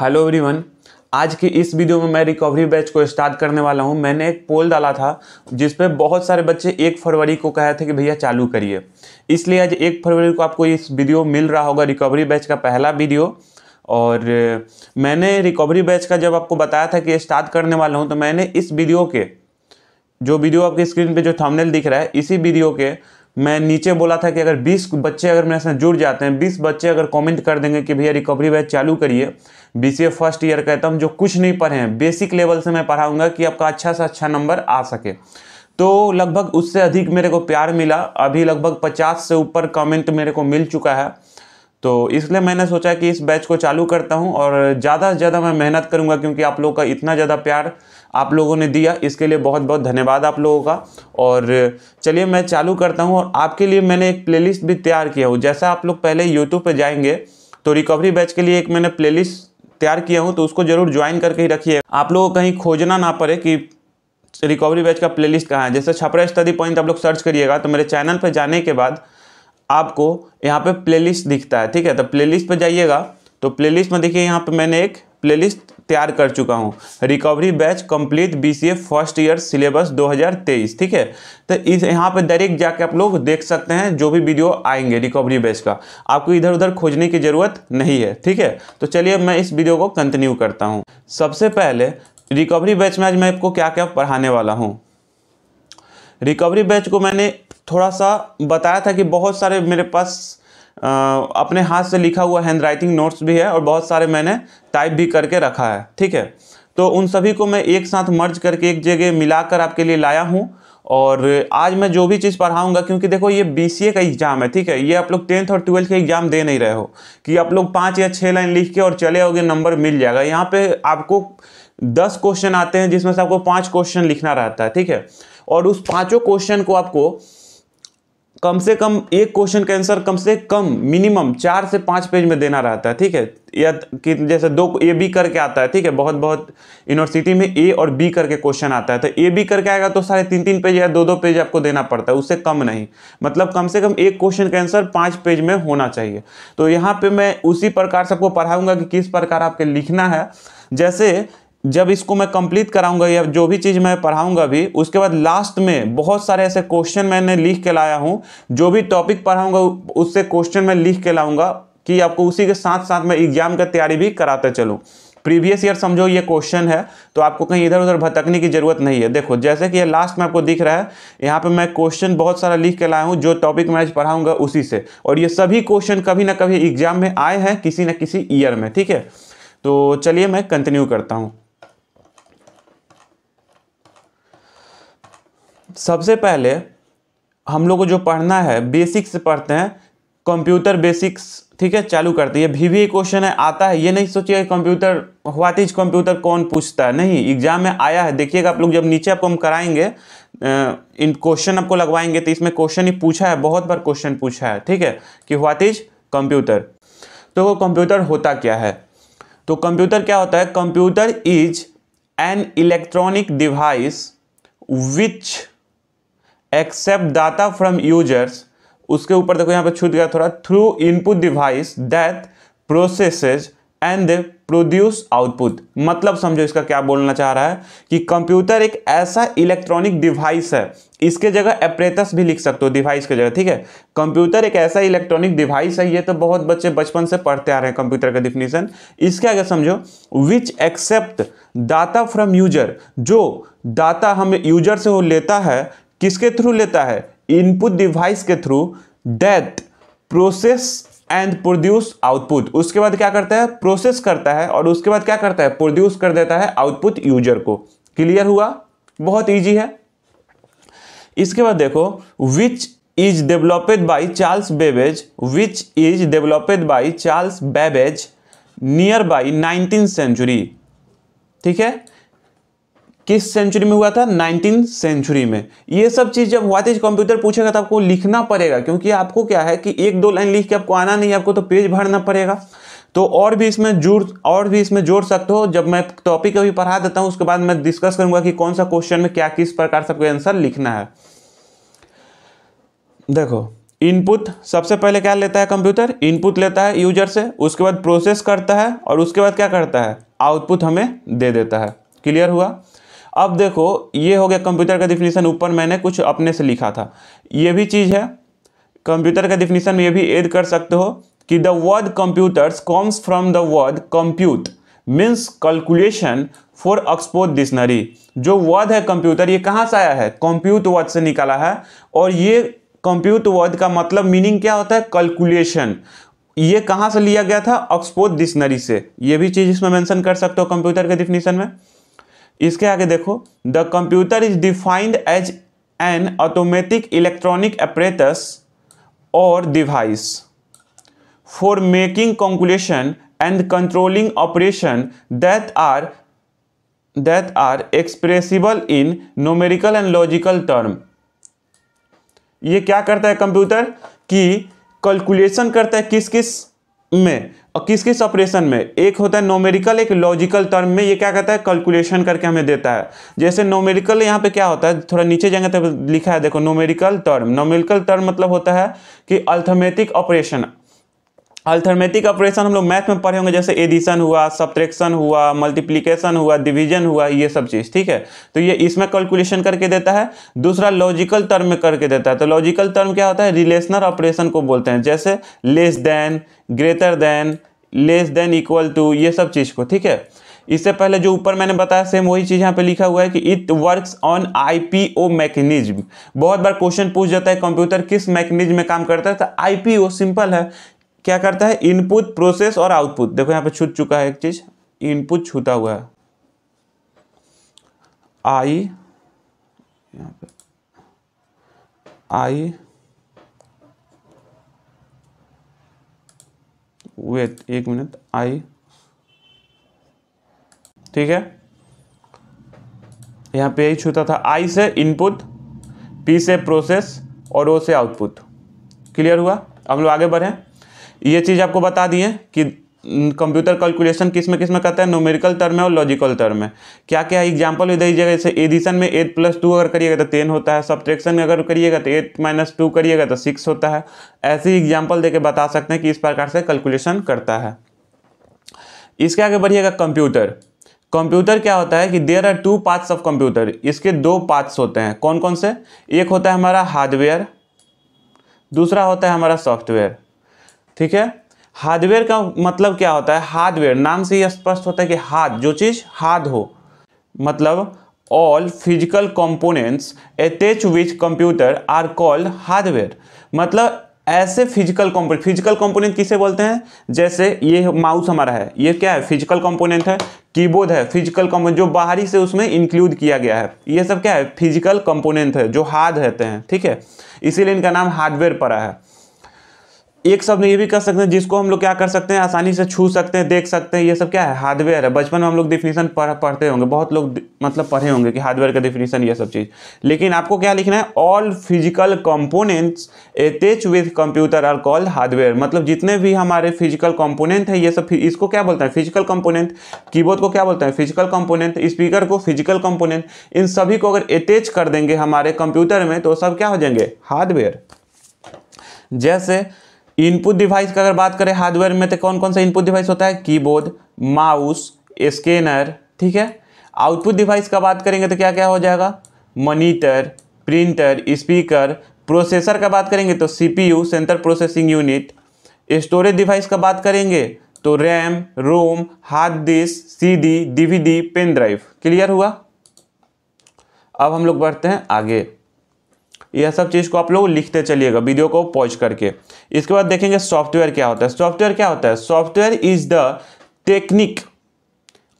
hello everyone आज की इस वीडियो में मैं रिकवरी बैच को स्टार्ट करने वाला हूं मैंने एक पोल डाला था जिस पे बहुत सारे बच्चे एक फरवरी को कहे थे कि भैया चालू करिए इसलिए आज एक फरवरी को आपको इस वीडियो मिल रहा होगा रिकवरी बैच का पहला वीडियो और मैंने रिकवरी बैच का जब आपको बताया था कि स्टार्ट करने वाला हूँ तो मैंने इस वीडियो के जो वीडियो आपकी स्क्रीन पर जो थमनेल दिख रहा है इसी वीडियो के मैं नीचे बोला था कि अगर 20 बच्चे अगर मेरे साथ जुड़ जाते हैं 20 बच्चे अगर कमेंट कर देंगे कि भैया रिकवरी बैच चालू करिए बी फर्स्ट ईयर का एकदम तो जो कुछ नहीं पढ़े हैं बेसिक लेवल से मैं पढ़ाऊँगा कि आपका अच्छा से अच्छा नंबर आ सके तो लगभग उससे अधिक मेरे को प्यार मिला अभी लगभग पचास से ऊपर कमेंट मेरे को मिल चुका है तो इसलिए मैंने सोचा कि इस बैच को चालू करता हूं और ज़्यादा से ज़्यादा मैं मेहनत करूंगा क्योंकि आप लोगों का इतना ज़्यादा प्यार आप लोगों ने दिया इसके लिए बहुत बहुत धन्यवाद आप लोगों का और चलिए मैं चालू करता हूँ और आपके लिए मैंने एक प्लेलिस्ट भी तैयार किया हूँ जैसा आप लोग पहले यूट्यूब पर जाएंगे तो रिकवरी बैच के लिए एक मैंने प्लेलिस्ट तैयार किया हूँ तो उसको जरूर ज्वाइन करके ही रखिए आप लोगों को कहीं खोजना ना पड़े कि रिकवरी बैच का प्लेलिस्ट कहाँ है जैसे छपरा स्टडी पॉइंट आप लोग सर्च करिएगा तो मेरे चैनल पर जाने के बाद आपको यहाँ पे प्लेलिस्ट दिखता है ठीक है तो प्लेलिस्ट पे जाइएगा तो प्लेलिस्ट में देखिए यहाँ पे मैंने एक प्लेलिस्ट तैयार कर चुका हूँ recovery batch complete BCA first year syllabus 2023 ठीक है तो इस यहाँ पर डायरेक्ट जाके आप लोग देख सकते हैं जो भी वीडियो आएंगे रिकवरी बैच का आपको इधर उधर खोजने की ज़रूरत नहीं है ठीक है तो चलिए मैं इस वीडियो को कंटिन्यू करता हूँ सबसे पहले रिकवरी बैच में आज मैं आपको क्या क्या पढ़ाने वाला हूँ रिकवरी बैच को मैंने थोड़ा सा बताया था कि बहुत सारे मेरे पास अपने हाथ से लिखा हुआ हैंड राइटिंग नोट्स भी है और बहुत सारे मैंने टाइप भी करके रखा है ठीक है तो उन सभी को मैं एक साथ मर्ज करके एक जगह मिलाकर आपके लिए लाया हूँ और आज मैं जो भी चीज़ पढ़ाऊँगा क्योंकि देखो ये बी का एग्ज़ाम है ठीक है ये आप लोग टेंथ और ट्वेल्थ के एग्ज़ाम दे नहीं रहे हो कि आप लोग पाँच या छः लाइन लिख के और चले आओगे नंबर मिल जाएगा यहाँ पर आपको दस क्वेश्चन आते हैं जिसमें से आपको पाँच क्वेश्चन लिखना रहता है ठीक है और उस पाँचों क्वेश्चन को आपको कम से कम एक क्वेश्चन का आंसर कम से कम मिनिमम चार से पाँच पेज में देना रहता है ठीक है या कि जैसे दो ए बी करके आता है ठीक है बहुत बहुत यूनिवर्सिटी में ए और बी करके क्वेश्चन आता है तो ए बी करके आएगा तो साढ़े तीन तीन पेज या दो दो पेज आपको देना पड़ता है उससे कम नहीं मतलब कम से कम एक क्वेश्चन का आंसर पाँच पेज में होना चाहिए तो यहाँ पर मैं उसी प्रकार से आपको पढ़ाऊँगा कि किस प्रकार आपके लिखना है जैसे जब इसको मैं कंप्लीट कराऊंगा या जो भी चीज़ मैं पढ़ाऊंगा भी उसके बाद लास्ट में बहुत सारे ऐसे क्वेश्चन मैंने लिख के लाया हूँ जो भी टॉपिक पढ़ाऊंगा उससे क्वेश्चन मैं लिख के लाऊंगा कि आपको उसी के साथ साथ मैं एग्जाम का तैयारी भी कराते चलूँ प्रीवियस ईयर समझो ये क्वेश्चन है तो आपको कहीं इधर उधर भटकने की जरूरत नहीं है देखो जैसे कि ये लास्ट में आपको दिख रहा है यहाँ पे मैं क्वेश्चन बहुत सारा लिख के लाया हूँ जो टॉपिक मैं आज पढ़ाऊंगा उसी से और ये सभी क्वेश्चन कभी ना कभी एग्जाम में आए हैं किसी न किसी ईयर में ठीक है तो चलिए मैं कंटिन्यू करता हूँ सबसे पहले हम लोग को जो पढ़ना है बेसिक्स पढ़ते हैं कंप्यूटर बेसिक्स ठीक है चालू करते हैं भी भी क्वेश्चन है आता है ये नहीं सोचिए कंप्यूटर व्हाट इज कंप्यूटर कौन पूछता है नहीं एग्जाम में आया है देखिएगा आप लोग जब नीचे आपको हम कराएंगे इन क्वेश्चन आपको लगवाएंगे तो इसमें क्वेश्चन ही पूछा है बहुत बार क्वेश्चन पूछा है ठीक है कि व्हाट इज कंप्यूटर तो वो कंप्यूटर होता क्या है तो कंप्यूटर क्या होता है computer is an electronic device which accept data from users उसके ऊपर देखो यहाँ पे छूट गया थोड़ा through input device that process and they produce output मतलब समझो इसका क्या बोलना चाह रहा है कि कंप्यूटर एक ऐसा इलेक्ट्रॉनिक डिवाइस है इसके जगह एपरेटस भी लिख सकते हो डिवाइस के जगह ठीक है कंप्यूटर एक ऐसा इलेक्ट्रॉनिक डिवाइस है ये तो बहुत बच्चे बचपन से पढ़ते आ रहे हैं कंप्यूटर का डिफिनीशन इसके आगे समझो which accept data from user जो डाटा हम यूजर से वो लेता है किसके थ्रू लेता है इनपुट डिवाइस के through that process and produce output उसके बाद क्या करता है प्रोसेस करता है और उसके बाद क्या करता है प्रोड्यूस कर देता है आउटपुट यूजर को क्लियर हुआ बहुत ईजी है इसके बाद देखो which is developed by Charles Babbage which is developed by Charles Babbage near by nineteen century ठीक है किस सेंचुरी में हुआ था नाइनटीन सेंचुरी में ये सब चीज़ जब हुआ था कंप्यूटर पूछेगा तो आपको लिखना पड़ेगा क्योंकि आपको क्या है कि एक दो लाइन लिख के आपको आना नहीं आपको तो पेज भरना पड़ेगा तो और भी इसमें जोड़ और भी इसमें जोड़ सकते हो जब मैं टॉपिक अभी पढ़ा देता हूँ उसके बाद मैं डिस्कस करूँगा कि कौन सा क्वेश्चन में क्या किस प्रकार से आपको आंसर लिखना है देखो इनपुट सबसे पहले क्या लेता है कंप्यूटर इनपुट लेता है यूजर से उसके बाद प्रोसेस करता है और उसके बाद क्या करता है आउटपुट हमें दे देता है क्लियर हुआ अब देखो ये हो गया कंप्यूटर का डिफिनीसन ऊपर मैंने कुछ अपने से लिखा था ये भी चीज़ है कंप्यूटर का डिफिनीसन में ये भी ऐड कर सकते हो कि the word computers comes from the word compute means calculation for export dictionary जो वर्ड है कंप्यूटर ये कहाँ से आया है कंप्यूट वर्ड से निकाला है और ये कंप्यूट वर्ड का मतलब मीनिंग क्या होता है कैलकुलेशन ये कहाँ से लिया गया था एक्सपोर्ट डिक्शनरी से ये भी चीज़ इसमें मेंशन कर सकते हो कंप्यूटर के डिफिनीशन में इसके आगे देखो the computer is defined as an automatic electronic apparatus और device for making calculation and controlling operation that are that are expressible in numerical and logical term ये क्या करता है कंप्यूटर कि कैलकुलेशन करता है किस किस में और किस किस ऑपरेशन में एक होता है नोमेरिकल एक लॉजिकल टर्म में ये क्या कहता है कैलकुलेशन करके हमें देता है जैसे नोमेरिकल यहाँ पे क्या होता है थोड़ा नीचे जाएंगे तो लिखा है देखो नोमेरिकल टर्म नोमेरिकल टर्म मतलब होता है कि अल्थमेटिक ऑपरेशन अल्थर्मेटिक ऑपरेशन हम लोग मैथ में पढ़े होंगे जैसे एडिशन हुआ सब्ट्रैक्शन हुआ मल्टीप्लिकेशन हुआ डिवीजन हुआ ये सब चीज़ ठीक है तो ये इसमें कैलकुलेशन करके देता है दूसरा लॉजिकल टर्म में करके देता है तो लॉजिकल टर्म क्या होता है रिलेशनल ऑपरेशन को बोलते हैं जैसे less than greater than less than equal to ये सब चीज़ को ठीक है इससे पहले जो ऊपर मैंने बताया सेम वही चीज़ यहाँ पे लिखा हुआ है कि it works on IPO mechanism बहुत बार क्वेश्चन पूछ जाता है कंप्यूटर किस मैकेनिज्म में काम करता है तो आईपीओ सिंपल है क्या करता है इनपुट प्रोसेस और आउटपुट देखो यहां पे छूट चुका है एक चीज़ इनपुट छूटा हुआ है आई आई वेट एक मिनट आई ठीक है यहां पे यही छूता था आई से इनपुट पी से प्रोसेस और ओ से आउटपुट क्लियर हुआ हम लोग आगे बढ़े ये चीज़ आपको बता दिए कि कंप्यूटर कैलकुलेशन किस में किस में करता है नोमेरिकल टर्म में और लॉजिकल टर्म में क्या क्या एग्जाम्पल भी दीजिएगा जैसे एडिशन में एट प्लस टू अगर करिएगा तो टेन होता है सब्ट्रैक्शन में अगर करिएगा तो एट माइनस टू करिएगा तो सिक्स होता है ऐसे एग्जाम्पल दे बता सकते हैं कि इस प्रकार से कैलकुलेशन करता है इसके आगे बढ़िएगा कंप्यूटर कंप्यूटर क्या होता है कि there are two parts of computer इसके दो पार्ट्स होते हैं कौन कौन से एक होता है हमारा हार्डवेयर दूसरा होता है हमारा सॉफ्टवेयर ठीक है हार्डवेयर का मतलब क्या होता है हार्डवेयर नाम से ही स्पष्ट होता है कि हाथ जो चीज़ हाथ हो मतलब all physical components attach which computer are called hardware मतलब ऐसे फिजिकल कंपोनेंट फिजिकल कंपोनेंट किसे बोलते हैं जैसे ये माउस हमारा है ये क्या है फिजिकल कंपोनेंट है कीबोर्ड है फिजिकल कंपोनेंट जो बाहरी से उसमें इंक्लूड किया गया है ये सब क्या है फिजिकल कंपोनेंट है जो हार्ड रहते हैं ठीक है इसीलिए इनका नाम हार्डवेयर पड़ा है एक शब्द ये भी कर सकते हैं जिसको हम लोग क्या कर सकते हैं आसानी से छू सकते हैं देख सकते हैं ये सब क्या है हार्डवेयर है बचपन में हम लोग डिफिनीशन पढ़ पढ़ते होंगे बहुत लोग मतलब पढ़े होंगे कि हार्डवेयर का डिफिनीशन ये सब चीज़ लेकिन आपको क्या लिखना है all physical components attach with computer are called hardware मतलब जितने भी हमारे फिजिकल कॉम्पोनेंट है ये सब इसको क्या बोलते हैं फिजिकल कॉम्पोनेंट कीबोर्ड को क्या बोलते हैं फिजिकल कॉम्पोनेंट स्पीकर को फिजिकल कॉम्पोनेंट इन सभी को अगर अटैच कर देंगे हमारे कंप्यूटर में तो सब क्या हो जाएंगे हार्डवेयर जैसे इनपुट डिवाइस की अगर बात करें हार्डवेयर में तो कौन कौन सा इनपुट डिवाइस होता है कीबोर्ड माउस स्कैनर ठीक है आउटपुट डिवाइस का बात करेंगे तो क्या क्या हो जाएगा मोनीटर प्रिंटर स्पीकर प्रोसेसर का बात करेंगे तो U centre processing unit storage device का बात करेंगे तो RAM ROM hard disk CD DVD pen drive clear हुआ अब हम लोग बढ़ते हैं आगे यह सब चीज़ को आप लोग लिखते चलिएगा वीडियो को पॉज करके इसके बाद देखेंगे सॉफ्टवेयर क्या होता है सॉफ्टवेयर क्या होता है software is the technique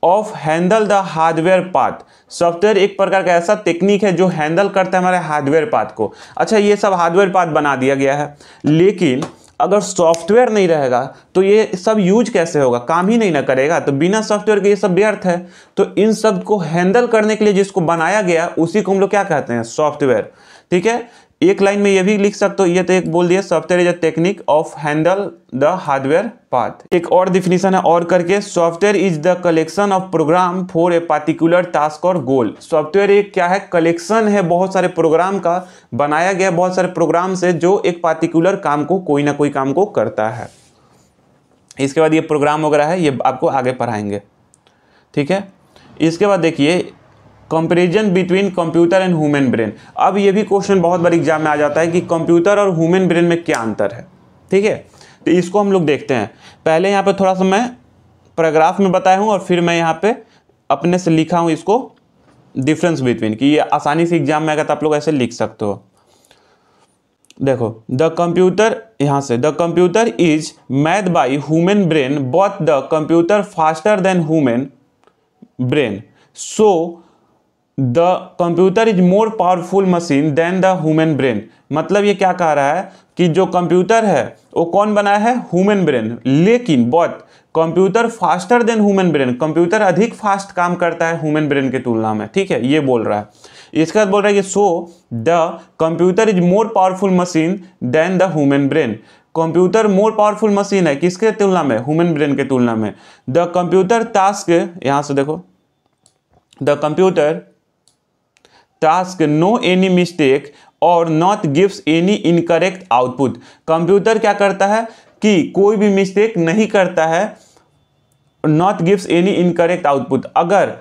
of handle the hardware part software एक प्रकार का ऐसा टेक्निक है जो हैंडल करता है हमारे हार्डवेयर पार्ट को अच्छा ये सब हार्डवेयर पार्ट बना दिया गया है लेकिन अगर सॉफ्टवेयर नहीं रहेगा तो ये सब यूज कैसे होगा काम ही नहीं ना करेगा तो बिना सॉफ्टवेयर के ये सब व्यर्थ है तो इन सब को हैंडल करने के लिए जिसको बनाया गया उसी को हम लोग क्या कहते हैं सॉफ्टवेयर ठीक है एक लाइन में ये भी लिख सकते हो ये तो एक बोल दिया software is a technique of handle the hardware path एक और डिफिनेशन है और करके software is the collection of program for a particular task और गोल सॉफ्टवेयर एक क्या है कलेक्शन है बहुत सारे प्रोग्राम का बनाया गया बहुत सारे प्रोग्राम से जो एक पार्टिकुलर काम को कोई ना कोई काम को करता है इसके बाद ये प्रोग्राम वगैरह है ये आपको आगे पढ़ाएंगे ठीक है इसके बाद देखिए comparison between computer and human brain अब ये भी क्वेश्चन बहुत बार एग्जाम में आ जाता है कि कंप्यूटर और ह्यूमन ब्रेन में क्या अंतर है ठीक है तो इसको हम लोग देखते हैं पहले यहाँ पर थोड़ा सा मैं पैराग्राफ में बताया हूँ और फिर मैं यहाँ पर अपने से लिखा हूँ इसको डिफरेंस बिटवीन कि ये आसानी से एग्जाम में आएगा तो आप लोग ऐसे लिख सकते हो देखो द कंप्यूटर यहाँ से the computer is math by human brain but the computer faster than human brain so the computer is more powerful machine than the human brain मतलब ये क्या कह रहा है कि जो कंप्यूटर है वो कौन बनाया है ह्यूमन ब्रेन लेकिन but computer faster than human brain computer अधिक फास्ट काम करता है ह्यूमन ब्रेन की तुलना में ठीक है ये बोल रहा है इसके बाद बोल रहा है कि so the computer is more powerful machine than the human brain computer more powerful machine है किसके तुलना में ह्यूमन ब्रेन के तुलना में द कंप्यूटर टास्क यहाँ से देखो the computer task no any mistake और not gives any incorrect output computer क्या करता है कि कोई भी मिस्टेक नहीं करता है not gives any incorrect output अगर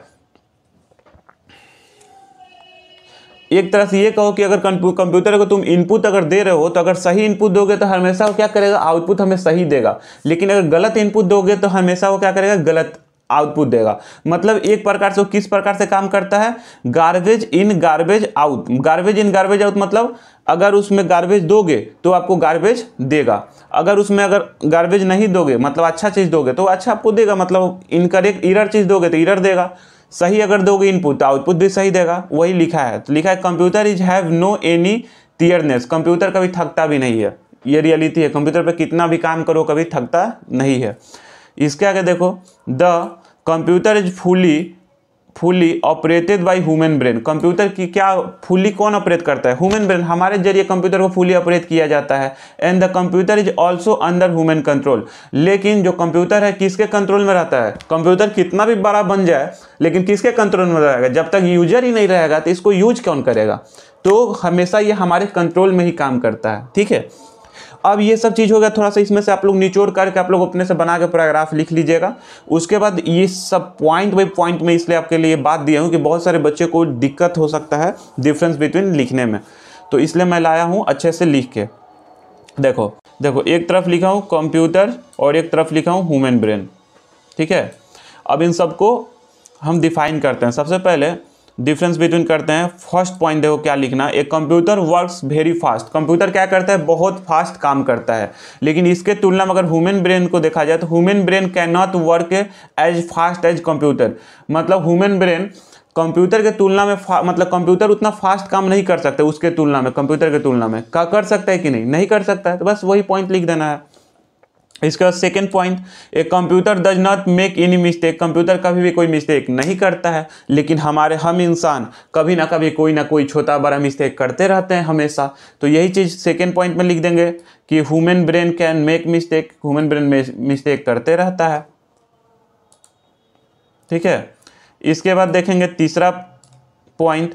एक तरह से ये कहो कि अगर कंप्यूटर को तुम इनपुट अगर दे रहे हो तो अगर सही इनपुट दोगे तो हमेशा वो क्या करेगा आउटपुट हमें सही देगा लेकिन अगर गलत इनपुट दोगे तो हमेशा वो क्या करेगा गलत आउटपुट देगा मतलब एक प्रकार से वो किस प्रकार से काम करता है garbage in garbage out garbage in garbage out मतलब अगर उसमें गार्बेज दोगे तो आपको गार्बेज देगा अगर उसमें अगर गार्बेज नहीं दोगे मतलब अच्छा चीज़ दोगे तो अच्छा आपको देगा मतलब इनकरेक्ट इरर चीज़ दोगे तो इरर देगा सही अगर दोगे इनपुट तो आउटपुट भी सही देगा वही लिखा है तो लिखा है computer is have no any tiredness computer कभी थकता भी नहीं है ये रियलिटी है कंप्यूटर पर कितना भी काम करो कभी थकता नहीं है इसके आगे देखो the computer is fully fully operated by human brain computer की क्या फुली कौन ऑपरेट करता है ह्यूमन ब्रेन हमारे जरिए कंप्यूटर को फुली ऑपरेट किया जाता है and the computer is also under human control लेकिन जो कंप्यूटर है किसके कंट्रोल में रहता है कंप्यूटर कितना भी बड़ा बन जाए लेकिन किसके कंट्रोल में रहेगा जब तक यूजर ही नहीं रहेगा तो इसको यूज कौन करेगा तो हमेशा ये हमारे कंट्रोल में ही काम करता है ठीक है अब ये सब चीज़ हो गया थोड़ा सा इसमें से आप लोग निचोड़ करके आप लोग अपने से बना के पैराग्राफ लिख लीजिएगा उसके बाद ये सब पॉइंट बाई पॉइंट में इसलिए आपके लिए बात दिया हूँ कि बहुत सारे बच्चे को दिक्कत हो सकता है डिफ्रेंस बिटवीन लिखने में तो इसलिए मैं लाया हूँ अच्छे से लिख के देखो देखो एक तरफ लिखा हूँ कंप्यूटर और एक तरफ लिखा हूँ ह्यूमन ब्रेन ठीक है अब इन सबको हम डिफाइन करते हैं सबसे पहले डिफरेंस बिटवीन करते हैं फर्स्ट पॉइंट देखो क्या लिखना a computer works very fast computer क्या करता है बहुत फास्ट काम करता है लेकिन इसके तुलना में अगर ह्यूमन ब्रेन को देखा जाए तो human brain can not work as fast as computer मतलब ह्यूमन ब्रेन कंप्यूटर के तुलना में मतलब कंप्यूटर उतना फास्ट काम नहीं कर सकते उसके तुलना में कंप्यूटर के तुलना में क्या कर सकता है कि नहीं नहीं कर सकता है तो बस वही पॉइंट लिख देना है इसका second point a computer does not make any mistake computer कभी भी कोई मिस्टेक नहीं करता है लेकिन हमारे हम इंसान कभी ना कभी कोई ना कोई छोटा बड़ा मिस्टेक करते रहते हैं हमेशा तो यही चीज़ सेकेंड पॉइंट में लिख देंगे कि human brain can make mistake human brain mistake करते रहता है ठीक है इसके बाद देखेंगे तीसरा point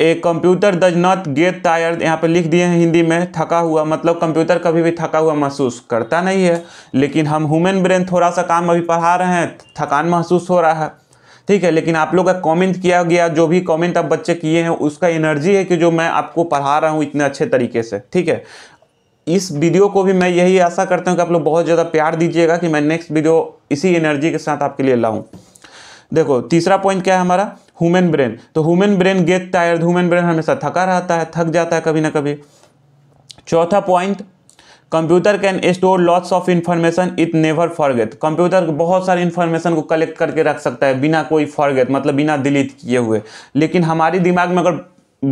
a computer does not get tired यहाँ पे लिख दिए हैं हिंदी में थका हुआ मतलब कंप्यूटर कभी भी थका हुआ महसूस करता नहीं है लेकिन हम ह्यूमन ब्रेन थोड़ा सा काम अभी पढ़ा रहे हैं थकान महसूस हो रहा है ठीक है लेकिन आप लोग का कमेंट किया गया जो भी कमेंट आप बच्चे किए हैं उसका एनर्जी है कि जो मैं आपको पढ़ा रहा हूँ इतने अच्छे तरीके से ठीक है इस वीडियो को भी मैं यही आशा करता हूँ कि आप लोग बहुत ज़्यादा प्यार दीजिएगा कि मैं नेक्स्ट वीडियो इसी एनर्जी के साथ आपके लिए लाऊँ देखो तीसरा पॉइंट क्या है हमारा ह्यूमन ब्रेन तो human brain get tired human brain हमेशा थका रहता है थक जाता है कभी ना कभी चौथा point computer can store lots of information it never forget computer बहुत सारे इन्फॉर्मेशन को कलेक्ट करके रख सकता है बिना कोई फॉरगेट मतलब बिना डिलीट किए हुए लेकिन हमारे दिमाग में अगर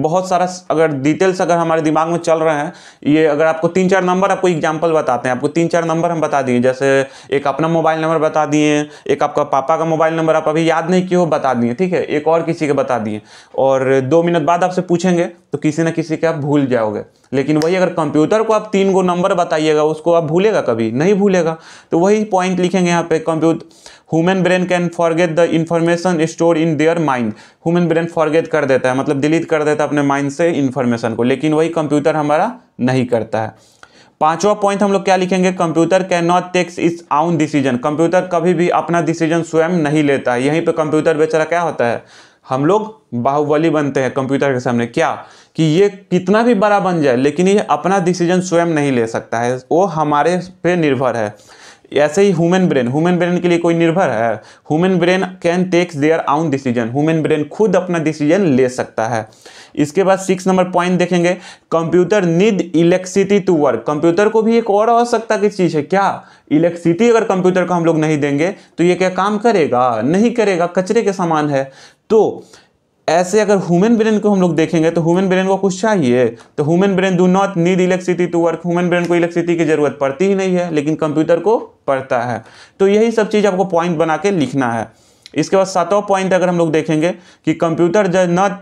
बहुत सारा अगर डिटेल्स अगर हमारे दिमाग में चल रहे हैं ये अगर आपको तीन चार नंबर आपको एग्जाम्पल बताते हैं आपको तीन चार नंबर हम बता दिए जैसे एक अपना मोबाइल नंबर बता दिए एक आपका पापा का मोबाइल नंबर आप अभी याद नहीं किए हो बता दिए ठीक है एक और किसी के बता दिए और दो मिनट बाद आपसे पूछेंगे तो किसी ना किसी के आप भूल जाओगे लेकिन वही अगर कंप्यूटर को आप तीन गो नंबर बताइएगा उसको आप भूलेगा कभी नहीं भूलेगा तो वही पॉइंट लिखेंगे यहाँ पे computer human brain can forget the information store in their mind human brain forget कर देता है मतलब डिलीट कर देता है अपने माइंड से इन्फॉर्मेशन को लेकिन वही कंप्यूटर हमारा नहीं करता है पांचवा पॉइंट हम लोग क्या लिखेंगे computer can not takes its own decision computer कभी भी अपना डिसीजन स्वयं नहीं लेता है यहीं पे कंप्यूटर बेचारा क्या होता है हम लोग बाहुबली बनते हैं कंप्यूटर के सामने क्या कि ये कितना भी बड़ा बन जाए लेकिन ये अपना डिसीजन स्वयं नहीं ले सकता है वो हमारे पे निर्भर है ऐसे ही ह्यूमन ब्रेन ह्यूमन ब्रेन के लिए कोई निर्भर है human brain can takes their own decision human brain खुद अपना डिसीजन ले सकता है इसके बाद सिक्स नंबर पॉइंट देखेंगे computer need electricity to work computer को भी एक और आवश्यकता की चीज़ है क्या इलेक्ट्रिसिटी अगर कंप्यूटर को हम लोग नहीं देंगे तो ये क्या काम करेगा नहीं करेगा कचरे के समान है तो ऐसे अगर ह्यूमन ब्रेन को हम लोग देखेंगे तो ह्यूमन ब्रेन को कुछ चाहिए तो human brain do not need electricity to work human brain को इलेक्ट्रिसिटी की ज़रूरत पड़ती ही नहीं है लेकिन कंप्यूटर को पड़ता है तो यही सब चीज़ आपको पॉइंट बना के लिखना है इसके बाद सातवां पॉइंट अगर हम लोग देखेंगे कि computer does not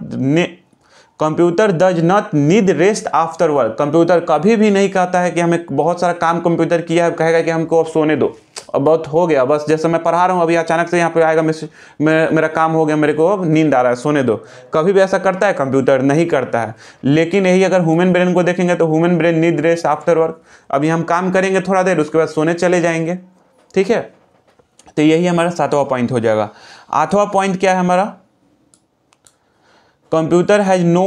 computer does not need rest after work computer कभी भी नहीं कहता है कि हमें बहुत सारा काम कंप्यूटर किया है कहेगा कि हमको अब सोने दो अब बहुत हो गया बस जैसे मैं पढ़ा रहा हूँ अभी अचानक से यहाँ पे आएगा मैं, मेरा काम हो गया मेरे को अब नींद आ रहा है सोने दो कभी भी ऐसा करता है कंप्यूटर नहीं करता है लेकिन यही अगर ह्यूमन ब्रेन को देखेंगे तो ह्यूमन ब्रेन नींद रेस्ट आफ्टर वर्क अभी हम काम करेंगे थोड़ा देर उसके बाद सोने चले जाएंगे ठीक है तो यही हमारा सातवां पॉइंट हो जाएगा आठवां पॉइंट क्या है हमारा computer has no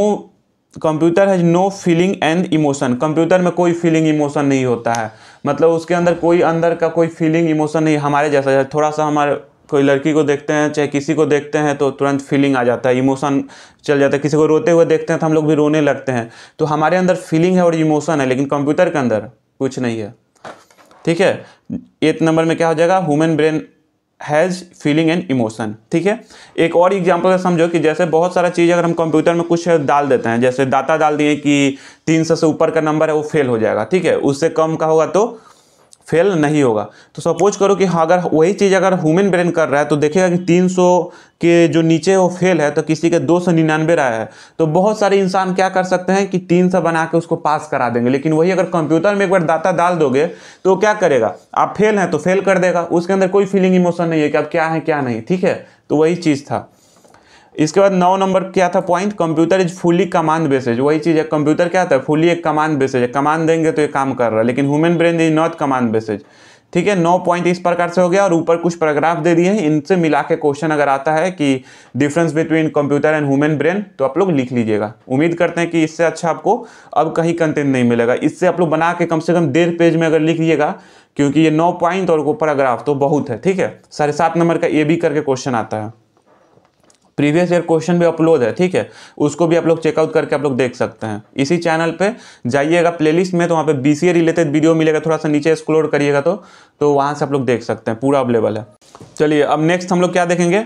computer has no feeling and emotion computer में कोई फीलिंग इमोशन नहीं होता है मतलब उसके अंदर कोई अंदर का कोई फीलिंग इमोशन नहीं हमारे जैसा थोड़ा सा हमारे कोई लड़की को देखते हैं चाहे किसी को देखते हैं तो तुरंत फीलिंग आ जाता है इमोशन चल जाता है किसी को रोते हुए देखते हैं तो हम लोग भी रोने लगते हैं तो हमारे अंदर फीलिंग है और इमोशन है लेकिन कंप्यूटर के अंदर कुछ नहीं है ठीक है एक नंबर में क्या हो जाएगा human brain has feeling and emotion ठीक है एक और एग्जाम्पल से समझो कि जैसे बहुत सारा चीज़ अगर हम कंप्यूटर में कुछ डाल देते हैं जैसे डाटा डाल दिए कि तीन सौ से ऊपर का नंबर है वो फेल हो जाएगा ठीक है उससे कम का होगा तो फेल नहीं होगा तो सपोज करो कि हाँ अगर वही चीज़ अगर ह्यूमन ब्रेन कर रहा है तो देखेगा कि 300 के जो नीचे वो फेल है तो किसी के दो सौ निन्यानवे रहा है तो बहुत सारे इंसान क्या कर सकते हैं कि तीन सौ बना के उसको पास करा देंगे लेकिन वही अगर कंप्यूटर में एक बार डाटा डाल दोगे तो क्या करेगा आप फेल हैं तो फेल कर देगा उसके अंदर कोई फीलिंग इमोशन नहीं है कि अब क्या है क्या नहीं ठीक है तो वही चीज़ था इसके बाद नौ नंबर क्या था point computer is fully command bases वही चीज़ है कंप्यूटर क्या था फुली एक कमांड बेसेज है कमांड देंगे तो ये काम कर रहा है लेकिन human brain is not command bases ठीक है नौ पॉइंट इस प्रकार से हो गया और ऊपर कुछ पैराग्राफ दे दिए हैं इनसे मिला के क्वेश्चन अगर आता है कि difference between computer and human brain तो आप लोग लिख लीजिएगा उम्मीद करते हैं कि इससे अच्छा आपको अब कहीं कंटेंट नहीं मिलेगा इससे आप लोग बना के कम से कम डेढ़ पेज में अगर लिख लीजिएगा क्योंकि ये नौ पॉइंट और वो पैराग्राफ तो बहुत है ठीक है साढ़े सात नंबर का ए बी करके क्वेश्चन आता है प्रीवियस ईयर क्वेश्चन भी अपलोड है ठीक है उसको भी आप लोग चेकआउट करके आप लोग देख सकते हैं इसी चैनल पे जाइएगा प्लेलिस्ट में तो वहाँ पे बीसीए रिलेटेड वीडियो मिलेगा थोड़ा सा नीचे स्क्रोल करिएगा तो तो वहाँ से आप लोग देख सकते हैं पूरा अवेलेबल है चलिए अब नेक्स्ट हम लोग क्या देखेंगे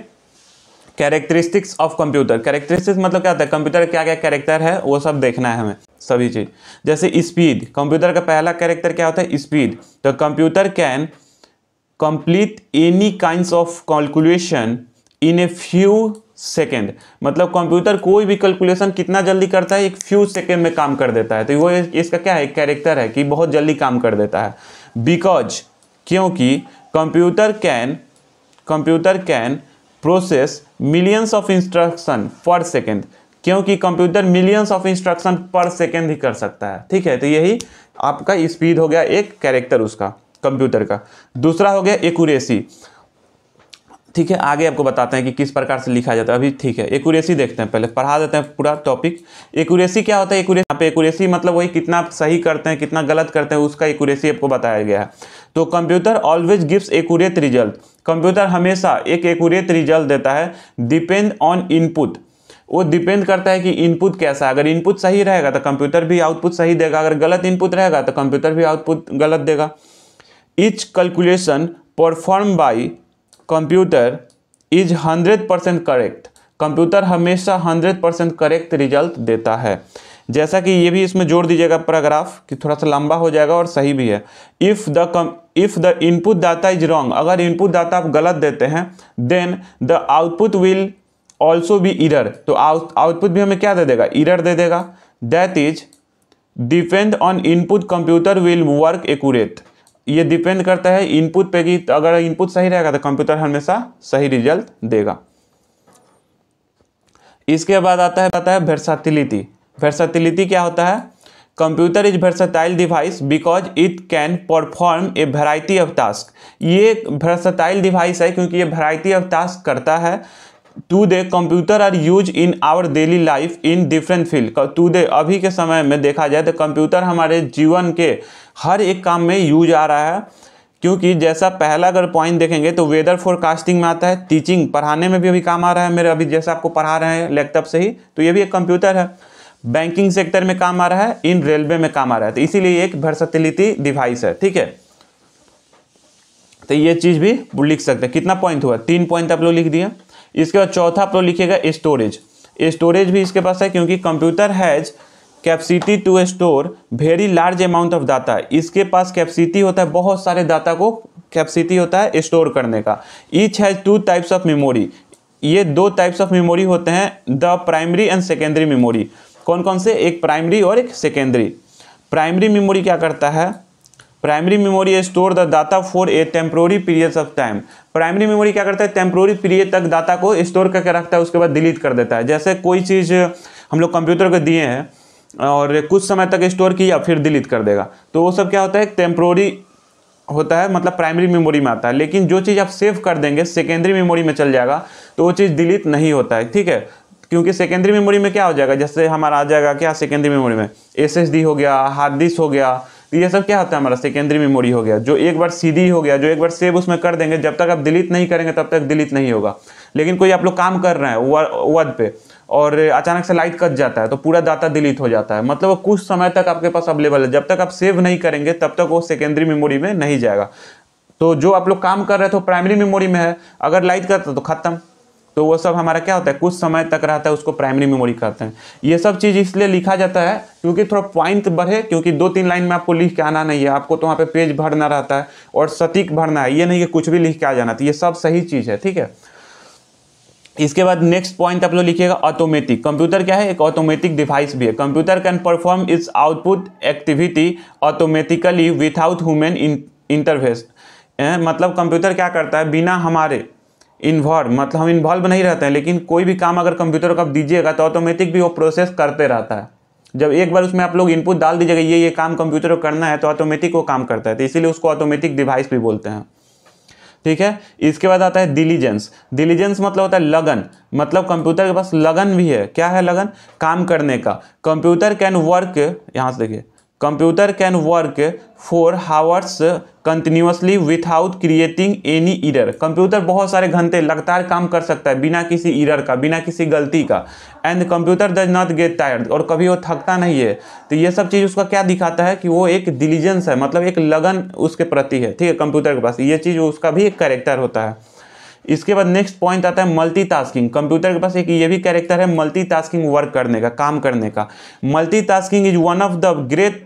कैरेक्टरिस्टिक्स ऑफ कंप्यूटर कैरेक्टरिस्टिक्स मतलब क्या होता है कंप्यूटर क्या क्या कैरेक्टर है वो सब देखना है हमें सभी चीज़ जैसे स्पीड कंप्यूटर का पहला कैरेक्टर क्या होता है स्पीड तो computer can complete any kind of calculation in a few second मतलब कंप्यूटर कोई भी कैलकुलेशन कितना जल्दी करता है एक फ्यू सेकेंड में काम कर देता है तो वो इसका क्या है एक कैरेक्टर है कि बहुत जल्दी काम कर देता है बिकॉज क्योंकि computer can computer can process millions of instruction per second क्योंकि computer millions of instruction per second ही कर सकता है ठीक है तो यही आपका स्पीड हो गया एक कैरेक्टर उसका कंप्यूटर का दूसरा हो गया एकूरेसी ठीक है आगे आपको बताते हैं कि किस प्रकार से लिखा जाता है अभी ठीक है एकूरेसी देखते हैं पहले पढ़ा देते हैं पूरा टॉपिक एकूरेसी क्या होता है एकूरेसी यहाँ पे एकूरेसी मतलब वही कितना सही करते हैं कितना गलत करते हैं उसका एकूरेसी आपको बताया गया है तो computer always gives accurate result computer हमेशा एक एकूरेट रिजल्ट देता है डिपेंड ऑन इनपुट वो डिपेंड करता है कि इनपुट कैसा अगर इनपुट सही रहेगा तो कंप्यूटर भी आउटपुट सही देगा अगर गलत इनपुट रहेगा तो कंप्यूटर भी आउटपुट गलत देगा each calculation perform by computer is hundred percent correct computer हमेशा हंड्रेड परसेंट करेक्ट रिजल्ट देता है जैसा कि ये भी इसमें जोड़ दीजिएगा पैराग्राफ कि थोड़ा सा लंबा हो जाएगा और सही भी है if the come if the input data is wrong अगर इनपुट दाता आप गलत देते हैं then the output will also be error तो आउटपुट भी हमें क्या दे देगा इरर दे देगा that is depend on input computer will work accurate ये डिपेंड करता है इनपुट पे कि अगर इनपुट सही रहेगा तो कंप्यूटर हमेशा सही रिजल्ट देगा इसके बाद आता है आता है वर्साटिलिटी वर्साटिलिटी क्या होता है computer is versatile device because it can perform a variety of task ये वर्सटाइल डिवाइस है क्योंकि ये वेराइटी ऑफ टास्क करता है today computer are use in our daily life in different field today अभी के समय में देखा जाए तो कंप्यूटर हमारे जीवन के हर एक काम में यूज आ रहा है क्योंकि जैसा पहला अगर पॉइंट देखेंगे तो वेदर फोरकास्टिंग में आता है टीचिंग पढ़ाने में भी अभी काम आ रहा है मेरे अभी जैसा आपको पढ़ा रहे हैं लैपटॉप से ही तो ये भी एक कंप्यूटर है बैंकिंग सेक्टर में काम आ रहा है इन रेलवे में काम आ रहा है तो इसीलिए एक वर्सटिलिटी डिवाइस है ठीक है तो ये चीज़ भी लिख सकते हैं कितना पॉइंट हुआ तीन पॉइंट आप लोग लिख दिए इसके बाद चौथा आप लोग लिखिएगा स्टोरेज स्टोरेज भी इसके पास है क्योंकि computer has capacity to store very large amount of data इसके पास कैपेसिटी होता है बहुत सारे डाटा को कैपेसिटी होता है स्टोर करने का each has two types of memory ये दो टाइप्स ऑफ मेमोरी होते हैं the primary and secondary memory कौन कौन से एक प्राइमरी और एक सेकेंडरी प्राइमरी मेमोरी क्या करता है primary memory store the data for a temporary periods of time primary memory क्या करता है टेम्प्रोरी पीरियड तक डाटा को स्टोर करके रखता है उसके बाद डिलीट कर देता है जैसे कोई चीज़ हम लोग कंप्यूटर को दिए हैं और कुछ समय तक स्टोर किया फिर डिलीट कर देगा तो वो सब क्या होता है टेम्प्रोरी होता है मतलब प्राइमरी मेमोरी में आता है लेकिन जो चीज़ आप सेव कर देंगे सेकेंडरी मेमोरी में चल जाएगा तो वो चीज़ डिलीट नहीं होता है ठीक है क्योंकि सेकेंडरी मेमोरी में क्या हो जाएगा जैसे हमारा आ जाएगा क्या सेकेंडरी मेमोरी में एस हो गया हार्ड डिस्क हो गया तो ये सब क्या होता है हमारा सेकेंडरी मेमोरी हो गया जो एक बार सीधी हो गया जो एक बार सेव उसमें कर देंगे जब तक आप डिलीट नहीं करेंगे तब तक डिलीट नहीं होगा लेकिन कोई आप लोग काम कर रहे हैं वर्ड पे और अचानक से लाइट कट जाता है तो पूरा डाटा डिलीट हो जाता है मतलब वो कुछ समय तक आपके पास अवेलेबल है जब तक आप सेव नहीं करेंगे तब तक वो सेकेंडरी मेमोरी में नहीं जाएगा तो जो आप लोग काम कर रहे थे प्राइमरी मेमोरी में है अगर लाइट करता तो खत्म तो वो सब हमारा क्या होता है कुछ समय तक रहता है उसको प्राइमरी मेमोरी कहते हैं ये सब चीज़ इसलिए लिखा जाता है क्योंकि थोड़ा पॉइंट बढ़े क्योंकि दो तीन लाइन में आपको लिख के आना नहीं है आपको तो वहाँ पे पेज भरना रहता है और सटीक भरना है ये नहीं कि कुछ भी लिख के आ जाना तो ये सब सही चीज़ है ठीक है इसके बाद नेक्स्ट पॉइंट आप लोग लिखिएगा ऑटोमेटिक कंप्यूटर क्या है एक ऑटोमेटिक डिवाइस भी है computer can perform its output activity automatically without human interface मतलब कंप्यूटर क्या करता है बिना हमारे इन्वॉल्व मतलब हम इन्वॉल्व नहीं रहते हैं लेकिन कोई भी काम अगर कंप्यूटर को आप दीजिएगा तो ऑटोमेटिक भी वो प्रोसेस करते रहता है जब एक बार उसमें आप लोग इनपुट डाल दीजिएगा ये ये काम कंप्यूटर को करना है तो ऑटोमेटिक वो काम करता है तो इसीलिए उसको ऑटोमेटिक डिवाइस भी बोलते हैं ठीक है इसके बाद आता है डिलीजेंस डिलीजेंस मतलब होता है लगन मतलब कंप्यूटर के पास लगन भी है क्या है लगन काम करने का कंप्यूटर कैन वर्क यहाँ से देखिए computer can work for hours continuously without creating any error computer बहुत सारे घंटे लगातार काम कर सकता है बिना किसी ईरर का बिना किसी गलती का and computer does not get tired और कभी वो थकता नहीं है तो ये सब चीज़ उसका क्या दिखाता है कि वो एक डिलीजेंस है मतलब एक लगन उसके प्रति है ठीक है कंप्यूटर के पास ये चीज़ उसका भी एक करेक्टर होता है इसके बाद नेक्स्ट पॉइंट आता है मल्टीटास्किंग कंप्यूटर के पास एक ये भी कैरेक्टर है मल्टीटास्किंग वर्क करने का काम करने का multitasking is one of the great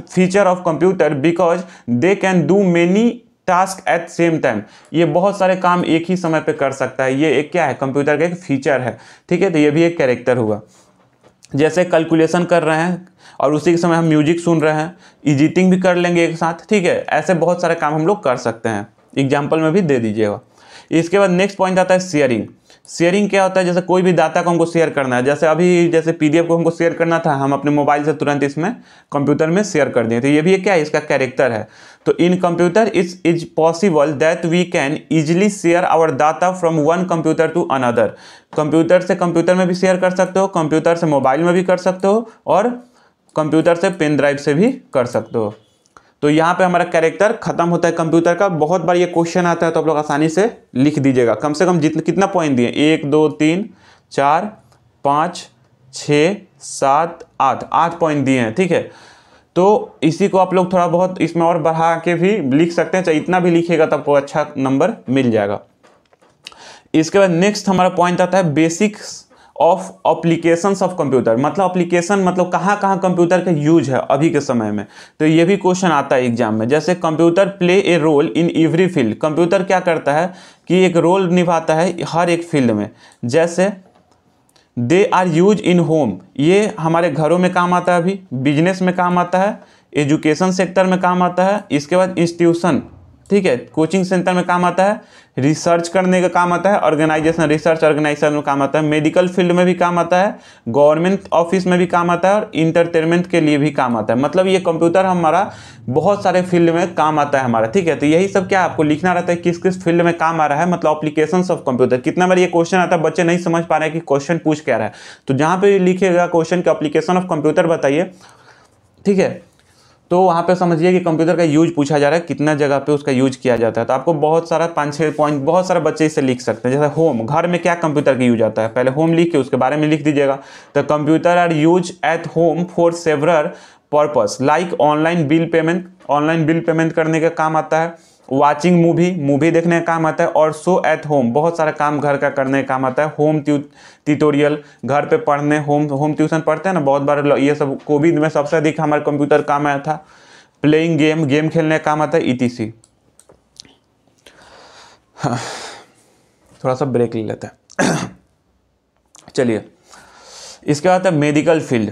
feature of computer because they can do many task at same time ये बहुत सारे काम एक ही समय पे कर सकता है ये एक क्या है कंप्यूटर का एक फीचर है ठीक है तो ये भी एक कैरेक्टर हुआ जैसे कैलकुलेशन कर रहे हैं और उसी के समय हम म्यूजिक सुन रहे हैं इजिटिंग भी कर लेंगे एक साथ ठीक है ऐसे बहुत सारे काम हम लोग कर सकते हैं एग्जाम्पल में भी दे दीजिएगा इसके बाद नेक्स्ट पॉइंट आता है शेयरिंग शेयरिंग क्या होता है जैसे कोई भी डाटा को हमको शेयर करना है जैसे अभी जैसे पीडीएफ को हमको शेयर करना था हम अपने मोबाइल से तुरंत इसमें कंप्यूटर में शेयर कर दिए तो ये भी क्या है इसका कैरेक्टर है तो in computer its is possible that we can easily share our data from one computer to another computer से कंप्यूटर में भी शेयर कर सकते हो कंप्यूटर से मोबाइल में भी कर सकते हो और कंप्यूटर से पेन ड्राइव से भी कर सकते हो तो यहाँ पे हमारा कैरेक्टर खत्म होता है कंप्यूटर का बहुत बार ये क्वेश्चन आता है तो आप लोग आसानी से लिख दीजिएगा कम से कम जितना कितना पॉइंट दिए एक दो तीन चार पाँच छ सात आठ आठ पॉइंट दिए हैं ठीक है तो इसी को आप लोग थोड़ा बहुत इसमें और बढ़ा के भी लिख सकते हैं चाहे इतना भी लिखिएगा तो आपको अच्छा नंबर मिल जाएगा इसके बाद नेक्स्ट हमारा पॉइंट आता है basics of applications of computer मतलब अप्लीकेशन मतलब कहाँ कहाँ कंप्यूटर का यूज है अभी के समय में तो ये भी क्वेश्चन आता है एग्जाम में जैसे computer play a role in every field computer क्या करता है कि एक रोल निभाता है हर एक फील्ड में जैसे they are use in home ये हमारे घरों में काम आता है अभी बिजनेस में काम आता है एजुकेशन सेक्टर में काम आता है इसके बाद इंस्टीट्यूशन ठीक है कोचिंग सेंटर में काम आता है रिसर्च करने का काम आता है ऑर्गेनाइजेशन रिसर्च ऑर्गेनाइजेशन में काम आता है मेडिकल फील्ड में भी काम आता है गवर्नमेंट ऑफिस में भी काम आता है और इंटरटेनमेंट के लिए भी काम आता है मतलब ये कंप्यूटर हमारा बहुत सारे फील्ड में काम आता है हमारा ठीक है तो यही सब क्या आपको लिखना रहता है किस किस फील्ड में काम आ रहा है मतलब अप्लीकेशन ऑफ कंप्यूटर कितना बार ये क्वेश्चन आता है बच्चे नहीं समझ पा रहे हैं कि क्वेश्चन पूछ क्या रहा है तो जहाँ पर लिखेगा क्वेश्चन के अप्लीकेशन ऑफ कंप्यूटर बताइए ठीक है तो वहाँ पे समझिए कि कंप्यूटर का यूज पूछा जा रहा है कितना जगह पे उसका यूज किया जाता है तो आपको बहुत सारा पाँच छः पॉइंट बहुत सारे बच्चे इसे लिख सकते हैं जैसे होम घर में क्या कंप्यूटर का यूज आता है पहले होम लिख के उसके बारे में लिख दीजिएगा तो computer are use at home for several purpose like online bill payment online bill payment करने का काम आता है वॉचिंग मूवी मूवी देखने का काम आता है और सो एट होम बहुत सारा काम घर का करने का काम आता है होम ट्यूटोरियल घर पे पढ़ने होम होम ट्यूशन पढ़ते हैं ना बहुत बार ये सब कोविड में सबसे अधिक हमारे कंप्यूटर काम आया था प्लेइंग गेम गेम खेलने का काम आता है ई हाँ, थोड़ा सा ब्रेक ले लेते हैं चलिए इसके बाद है मेडिकल फील्ड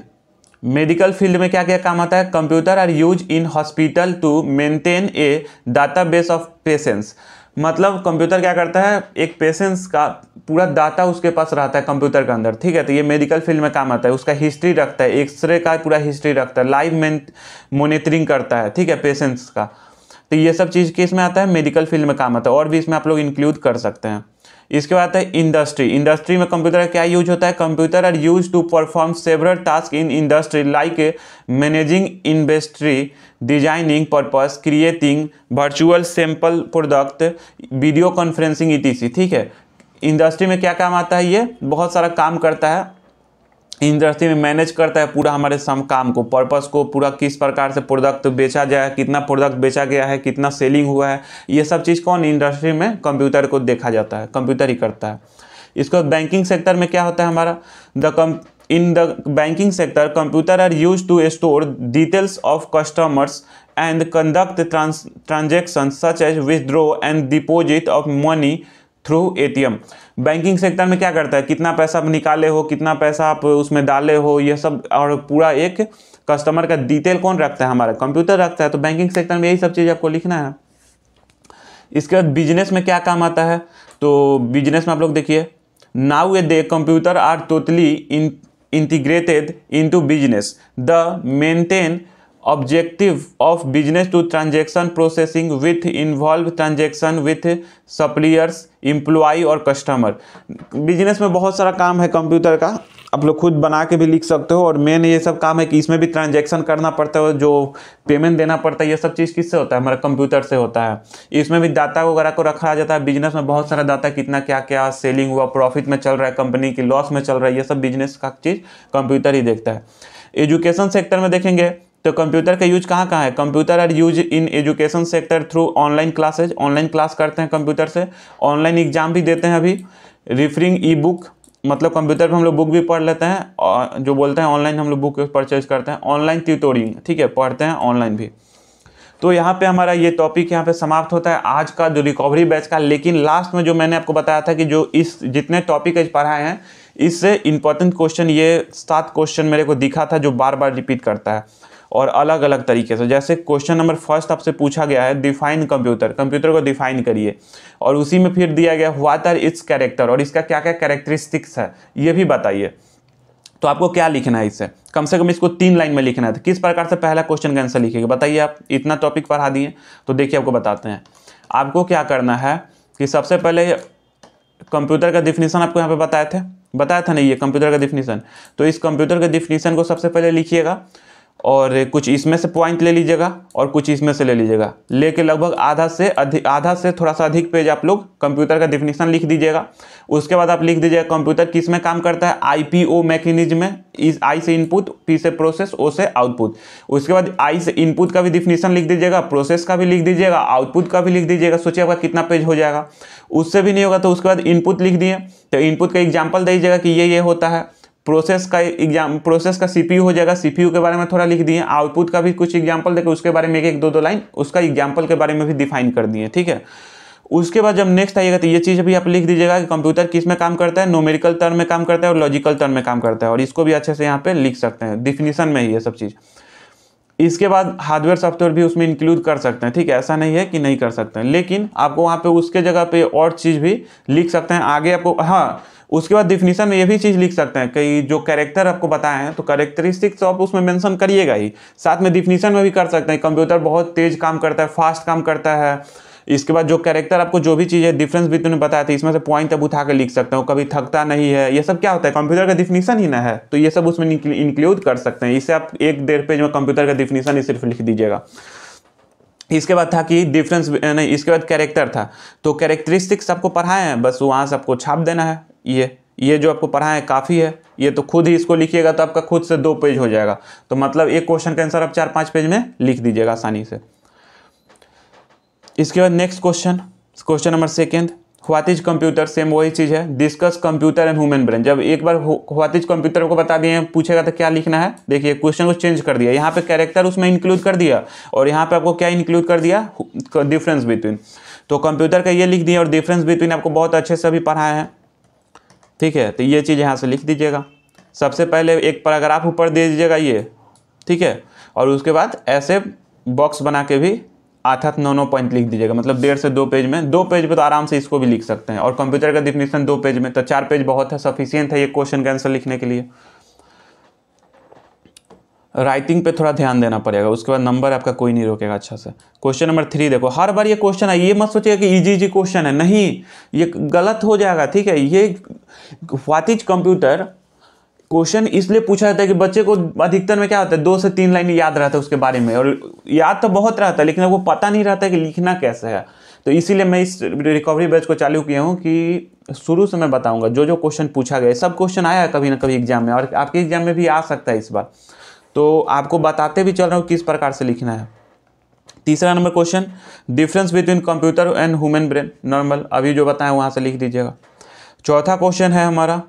मेडिकल फील्ड में क्या क्या काम आता है computer are use in hospital to maintain a database of patients मतलब कंप्यूटर क्या करता है एक पेशेंट्स का पूरा डाटा उसके पास रहता है कंप्यूटर के अंदर ठीक है तो ये मेडिकल फील्ड में काम आता है उसका हिस्ट्री रखता है एक्सरे का पूरा हिस्ट्री रखता है लाइव में मोनिटरिंग करता है ठीक है पेशेंट्स का तो ये सब चीज़ किस में आता है मेडिकल फील्ड में काम आता है और भी इसमें आप लोग इंक्लूड कर सकते हैं इसके बाद है इंडस्ट्री इंडस्ट्री में कंप्यूटर क्या यूज होता है computer are use to perform several task in industry like managing industry designing purpose creating virtual sample product video conferencing e ठीक है इंडस्ट्री में क्या काम आता है ये बहुत सारा काम करता है इंडस्ट्री में मैनेज करता है पूरा हमारे सम काम को पर्पस को पूरा किस प्रकार से प्रोडक्ट बेचा जाए कितना प्रोडक्ट बेचा गया है कितना सेलिंग हुआ है ये सब चीज़ कौन इंडस्ट्री में कंप्यूटर को देखा जाता है कंप्यूटर ही करता है इसको बैंकिंग सेक्टर में क्या होता है हमारा the come in the banking sector computer are use to store details of customers and conduct transaction such as withdraw and deposit of money through a banking sector में क्या करता है कितना पैसा आप निकाले हो कितना पैसा आप उसमें डाले हो यह सब और पूरा एक कस्टमर का डिटेल कौन रखता है हमारा कंप्यूटर रखता है तो बैंकिंग सेक्टर में यही सब चीज़ आपको लिखना है इसके बाद बिजनेस में क्या काम आता है तो बिजनेस में आप लोग देखिए now a they computer are totally in integrated into business the maintain objective of business to transaction processing with involve transaction with suppliers employ और कस्टमर बिजनेस में बहुत सारा काम है कंप्यूटर का आप लोग खुद बना के भी लिख सकते हो और मेन ये सब काम है कि इसमें भी ट्रांजेक्शन करना पड़ता है जो पेमेंट देना पड़ता है ये सब चीज़ किससे होता है हमारा कंप्यूटर से होता है इसमें भी डाटा वगैरह को रखा जाता है बिजनेस में बहुत सारा डाटा कितना क्या क्या सेलिंग हुआ प्रॉफिट में चल रहा है कंपनी की लॉस में चल रहा है ये सब बिजनेस का चीज़ कंप्यूटर ही देखता है एजुकेशन सेक्टर में देखेंगे तो कंप्यूटर का यूज कहाँ कहाँ है computer are use in education sector through online classes online class करते हैं कंप्यूटर से ऑनलाइन एग्जाम भी देते हैं अभी रिफरिंग ई बुक मतलब कंप्यूटर पर हम लोग बुक भी पढ़ लेते हैं और जो बोलते हैं ऑनलाइन हम लोग बुक परचेज करते हैं ऑनलाइन ट्यूटोरिंग ठीक है पढ़ते हैं ऑनलाइन भी तो यहाँ पे हमारा ये टॉपिक यहाँ पे समाप्त होता है आज का जो रिकवरी बैच का लेकिन लास्ट में जो मैंने आपको बताया था कि जो इस जितने टॉपिक पढ़ाए हैं इससे इंपॉर्टेंट क्वेश्चन ये सात क्वेश्चन मेरे को दिखा था जो बार बार रिपीट करता है और अलग अलग तरीके से जैसे क्वेश्चन नंबर फर्स्ट आपसे पूछा गया है डिफाइन कंप्यूटर कंप्यूटर को डिफाइन करिए और उसी में फिर दिया गया वाट आर इट्स कैरेक्टर और इसका क्या क्या कैरेक्टरिस्टिक्स है ये भी बताइए तो आपको क्या लिखना है इससे कम से कम इसको तीन लाइन में लिखना है तो किस प्रकार से पहला क्वेश्चन का आंसर लिखेगा बताइए आप इतना टॉपिक पढ़ा दिए तो देखिए आपको बताते हैं आपको क्या करना है कि सबसे पहले कंप्यूटर का डिफिनेशन आपको यहाँ पे बताए थे बताया था नहीं ये कंप्यूटर का डिफिनीसन तो इस कंप्यूटर के डिफिनीसन को सबसे पहले लिखिएगा और कुछ इसमें से पॉइंट ले लीजिएगा और कुछ इसमें से ले लीजिएगा लेके लगभग आधा से अधिक आधा से थोड़ा सा अधिक पेज आप लोग कंप्यूटर का डिफिनेशन लिख दीजिएगा उसके बाद आप लिख दीजिएगा कंप्यूटर किस में काम करता है आई पी ओ मैकेनिज्म में इस आई से इनपुट पी से प्रोसेस ओ से आउटपुट उसके बाद आई से इनपुट का भी डिफिनेशन लिख दीजिएगा प्रोसेस का भी लिख दीजिएगा आउटपुट का भी लिख दीजिएगा सोचिए आपका कितना पेज हो जाएगा उससे भी नहीं होगा तो उसके बाद इनपुट लिख दिए तो इनपुट का एग्जाम्पल दीजिएगा कि ये ये होता है प्रोसेस का एग्जाम प्रोसेस का सीपीयू हो जाएगा सीपीयू के बारे में थोड़ा लिख दिए आउटपुट का भी कुछ एग्जाम्पल देखें उसके बारे में एक एक दो दो लाइन उसका एग्जाम्पल के बारे में भी डिफाइन कर दिए ठीक है उसके बाद जब नेक्स्ट आइएगा तो ये चीज़ भी आप लिख दीजिएगा कि कंप्यूटर किस में काम करता है नोमेरिकल टर्म में काम करता है और लॉजिकल टर्म में काम करता है और इसको भी अच्छे से यहाँ पे लिख सकते हैं डिफिनीशन में ही ये सब चीज़ इसके बाद हार्डवेयर सॉफ्टवेयर भी उसमें इंक्लूड कर सकते हैं ठीक है ऐसा नहीं है कि नहीं कर सकते हैं लेकिन आपको वहाँ पर उसके जगह पर और चीज़ भी लिख सकते हैं आगे आपको हाँ उसके बाद डिफिनीशन में ये भी चीज़ लिख सकते हैं कि जो कैरेक्टर आपको बताए हैं तो कैरेक्टरिस्टिक्स तो आप उसमें मेंशन करिएगा ही साथ में डिफिनीशन में भी कर सकते हैं कंप्यूटर बहुत तेज़ काम करता है फास्ट काम करता है इसके बाद जो कैरेक्टर आपको जो भी चीज़ है डिफरेंस भी तुमने बताया था इसमें से पॉइंट अब उठा के लिख सकते हो कभी थकता नहीं है ये सब क्या होता है कंप्यूटर का डिफिनीशन ही ना है तो ये सब उसमें इंक्लूड कर सकते हैं इसे आप एक डेढ़ पेज में कंप्यूटर का डिफिनीशन ही सिर्फ लिख दीजिएगा इसके बाद था कि डिफरेंस नहीं इसके बाद कैरेक्टर था तो कैरेक्टरिस्टिक्स आपको पढ़ाए हैं बस वहाँ से आपको छाप देना है ये ये जो आपको पढ़ा है काफ़ी है ये तो खुद ही इसको लिखिएगा तो आपका खुद से दो पेज हो जाएगा तो मतलब एक क्वेश्चन का आंसर आप चार पाँच पेज में लिख दीजिएगा आसानी से इसके बाद next question question number second what computer same वही चीज़ है discuss computer and human brain जब एक बार व्हाट कंप्यूटर को बता दिए पूछेगा तो क्या लिखना है देखिए क्वेश्चन को चेंज कर दिया यहाँ पे कैरेक्टर उसमें इंक्लूड कर दिया और यहाँ पे आपको क्या इंक्लूड कर दिया डिफरेंस बिटवीन तो कंप्यूटर का ये लिख दिया और डिफरेंस बिटवीन आपको बहुत अच्छे से अभी पढ़ाए हैं ठीक है तो ये चीज़ यहाँ से लिख दीजिएगा सबसे पहले एक पैराग्राफ ऊपर दे दीजिएगा ये ठीक है और उसके बाद ऐसे बॉक्स बना के भी आठ आठ नौ नौ पॉइंट लिख दीजिएगा मतलब डेढ़ से दो पेज में दो पेज पर तो आराम से इसको भी लिख सकते हैं और कंप्यूटर का डिफिनेशन दो पेज में तो चार पेज बहुत है सफिशियंट है ये क्वेश्चन का आंसर लिखने के लिए राइटिंग पे थोड़ा ध्यान देना पड़ेगा उसके बाद नंबर आपका कोई नहीं रोकेगा अच्छा से क्वेश्चन नंबर थ्री देखो हर बार ये क्वेश्चन है ये मत सोचिएगा कि इजी इजी क्वेश्चन है नहीं ये गलत हो जाएगा ठीक है ये वाट इज कंप्यूटर क्वेश्चन इसलिए पूछा जाता है कि बच्चे को अधिकतर में क्या होता है दो से तीन लाइन याद रहता है उसके बारे में और याद तो बहुत रहता है लेकिन वो पता नहीं रहता है कि लिखना कैसे है तो इसीलिए मैं इस रिकवरी बैच को चालू किया हूँ कि शुरू से मैं बताऊँगा जो जो क्वेश्चन पूछा गया सब क्वेश्चन आया कभी ना कभी एग्जाम में और आपके एग्जाम में भी आ सकता है इस बार तो आपको बताते भी चल रहा हूँ किस प्रकार से लिखना है तीसरा number question difference between computer and human brain normal अभी जो बताएं वहाँ से लिख दीजिएगा चौथा क्वेश्चन है हमारा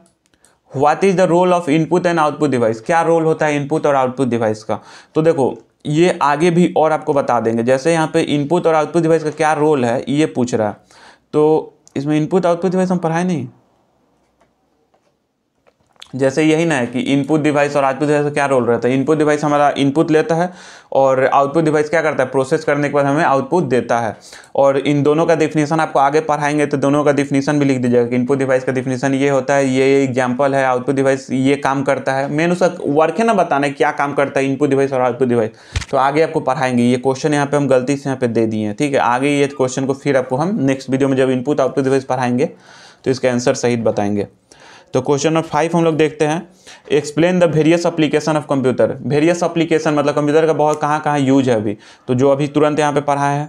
what is the role of input and output device क्या रोल होता है इनपुट और आउटपुट डिवाइस का तो देखो ये आगे भी और आपको बता देंगे जैसे यहाँ पे इनपुट और आउटपुट डिवाइस का क्या रोल है ये पूछ रहा है तो इसमें इनपुट आउटपुट डिवाइस हम पढ़ाए नहीं जैसे यही ना है कि इनपुट डिवाइस और आउटपुट डिवाइस क्या रोल रहता है इनपुट डिवाइस हमारा इनपुट लेता है और आउटपुट डिवाइस क्या करता है प्रोसेस करने के बाद हमें आउटपुट देता है और इन दोनों का डिफिनीसन आपको आगे पढ़ाएंगे तो दोनों का डिफिनीसन भी लिख दीजिएगा कि इनपुट डिवाइस का डिफिनीसन ये होता है ये एग्जाम्पल है आउटपुट डिवाइस ये काम करता है मेन उसका वर्क है ना बताना है क्या काम करता है इनपुट डिवाइस और आउटपुट डिवाइस तो आगे आपको पढ़ाएंगे ये क्वेश्चन यहाँ पर हम गलती से यहाँ पर दे दिए हैं ठीक है आगे ये क्वेश्चन को फिर आपको हम नेक्स्ट वीडियो में जब इनपुट आउटपुट डिवाइस पढ़ाएंगे तो इसका आंसर सही बताएंगे तो क्वेश्चन नंबर फाइव हम लोग देखते हैं explain the various application of computer various application मतलब कंप्यूटर का बहुत कहाँ कहाँ यूज है अभी तो जो अभी तुरंत यहाँ पे पढ़ा है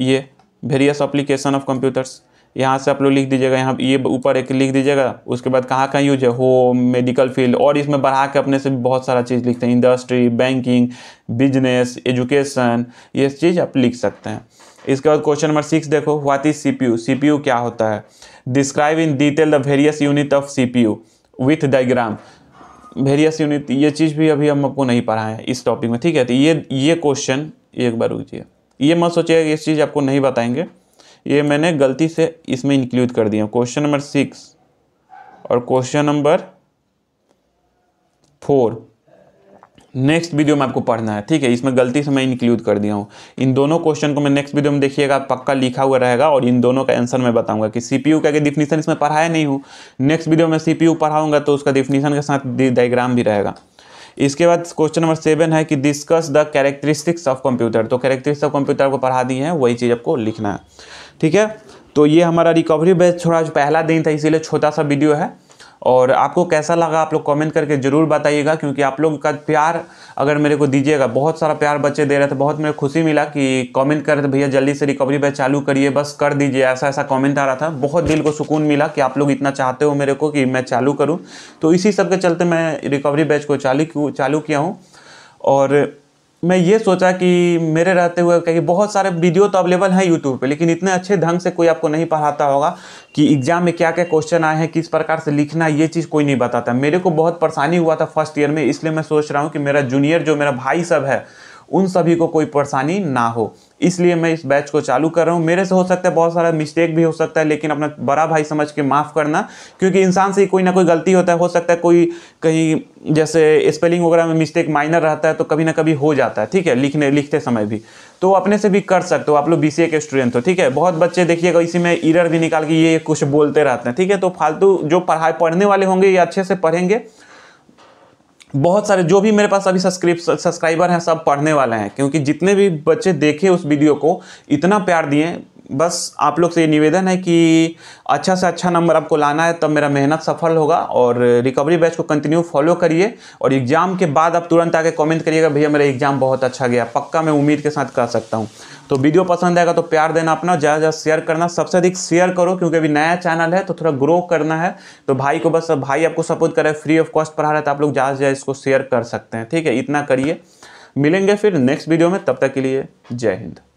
ये वेरियस अप्लीकेशन ऑफ कंप्यूटर्स यहाँ से आप लोग लिख दीजिएगा यहाँ ये ऊपर एक लिख दीजिएगा उसके बाद कहाँ कहाँ यूज है होम मेडिकल फील्ड और इसमें बढ़ा के अपने से भी बहुत सारा चीज़ लिखते हैं इंडस्ट्री बैंकिंग बिजनेस एजुकेशन ये चीज़ आप लिख सकते हैं इसके बाद क्वेश्चन नंबर सिक्स देखो what is C P U क्या होता है describe in detail the various unit of CPU with diagram various unit ये चीज़ भी अभी हम आपको नहीं पढ़ा है इस टॉपिक में ठीक है तो ये ये क्वेश्चन एक बार रुकिए ये मत सोचिएगा इस चीज़ आपको नहीं बताएंगे ये मैंने गलती से इसमें इंक्लूड कर दिया क्वेश्चन नंबर सिक्स और question number four next video में आपको पढ़ना है ठीक है इसमें गलती से मैं इंक्लूड कर दिया हूँ इन दोनों क्वेश्चन को मैं नेक्स्ट वीडियो में देखिएगा पक्का लिखा हुआ रहेगा और इन दोनों का आंसर मैं बताऊंगा कि सीपीयू का डिफिनीशन इसमें पढ़ाया नहीं हूँ नेक्स्ट वीडियो में सीपीयू पढ़ाऊंगा तो उसका डिफिनीशन के साथ डायग्राम भी रहेगा इसके बाद क्वेश्चन नंबर सेवन है कि discuss the characteristics of computer तो कैरेक्टरिस्टिक्स ऑफ कंप्यूटर को पढ़ा दिए हैं वही चीज़ आपको लिखना है ठीक है तो ये हमारा रिकवरी बेस्ट थोड़ा पहला दिन था इसीलिए छोटा सा वीडियो है और आपको कैसा लगा आप लोग कमेंट करके ज़रूर बताइएगा क्योंकि आप लोग का प्यार अगर मेरे को दीजिएगा बहुत सारा प्यार बच्चे दे रहे थे बहुत मेरे खुशी मिला कि कमेंट कर रहे थे भैया जल्दी से रिकवरी बैच चालू करिए बस कर दीजिए ऐसा ऐसा कमेंट आ रहा था बहुत दिल को सुकून मिला कि आप लोग इतना चाहते हो मेरे को कि मैं चालू करूँ तो इसी सब के चलते मैं रिकवरी बैच को चालू चालू किया हूँ और मैं ये सोचा कि मेरे रहते हुए कहीं बहुत सारे वीडियो तो अवेलेबल हैं यूट्यूब पे लेकिन इतने अच्छे ढंग से कोई आपको नहीं पढ़ाता होगा कि एग्ज़ाम में क्या क्या क्वेश्चन आए हैं किस प्रकार से लिखना ये चीज़ कोई नहीं बताता मेरे को बहुत परेशानी हुआ था फर्स्ट ईयर में इसलिए मैं सोच रहा हूँ कि मेरा जूनियर जो मेरा भाई सब है उन सभी को कोई परेशानी ना हो इसलिए मैं इस बैच को चालू कर रहा हूँ मेरे से हो सकता है बहुत सारा मिस्टेक भी हो सकता है लेकिन अपना बड़ा भाई समझ के माफ़ करना क्योंकि इंसान से कोई ना कोई गलती होता है हो सकता है कोई कहीं जैसे स्पेलिंग वगैरह में मिस्टेक माइनर रहता है तो कभी ना कभी हो जाता है ठीक है लिखने लिखते समय भी तो अपने से भी कर सकते हो आप लोग बी के स्टूडेंट हो ठीक है बहुत बच्चे देखिएगा इसी में ईरर भी निकाल के ये कुछ बोलते रहते हैं ठीक है तो फालतू जो पढ़ाई पढ़ने वाले होंगे ये अच्छे से पढ़ेंगे बहुत सारे जो भी मेरे पास अभी सब्सक्रिप सब्सक्राइबर हैं सब पढ़ने वाले हैं क्योंकि जितने भी बच्चे देखे उस वीडियो को इतना प्यार दिए बस आप लोग से ये निवेदन है कि अच्छा से अच्छा नंबर आपको लाना है तब मेरा मेहनत सफल होगा और रिकवरी बैच को कंटिन्यू फॉलो करिए और एग्ज़ाम के बाद आप तुरंत आके कमेंट करिएगा भैया मेरा एग्ज़ाम बहुत अच्छा गया पक्का मैं उम्मीद के साथ कर सकता हूँ तो वीडियो पसंद आएगा तो प्यार देना अपना ज़्यादा ज़्यादा शेयर करना सबसे अधिक शेयर करो क्योंकि अभी नया चैनल है तो थोड़ा ग्रो करना है तो भाई को बस भाई आपको सपोर्ट करे फ्री ऑफ कॉस्ट पढ़ा रहा है तो आप लोग ज़्यादा से ज़्यादा इसको शेयर कर सकते हैं ठीक है इतना करिए मिलेंगे फिर नेक्स्ट वीडियो में तब तक के लिए जय हिंद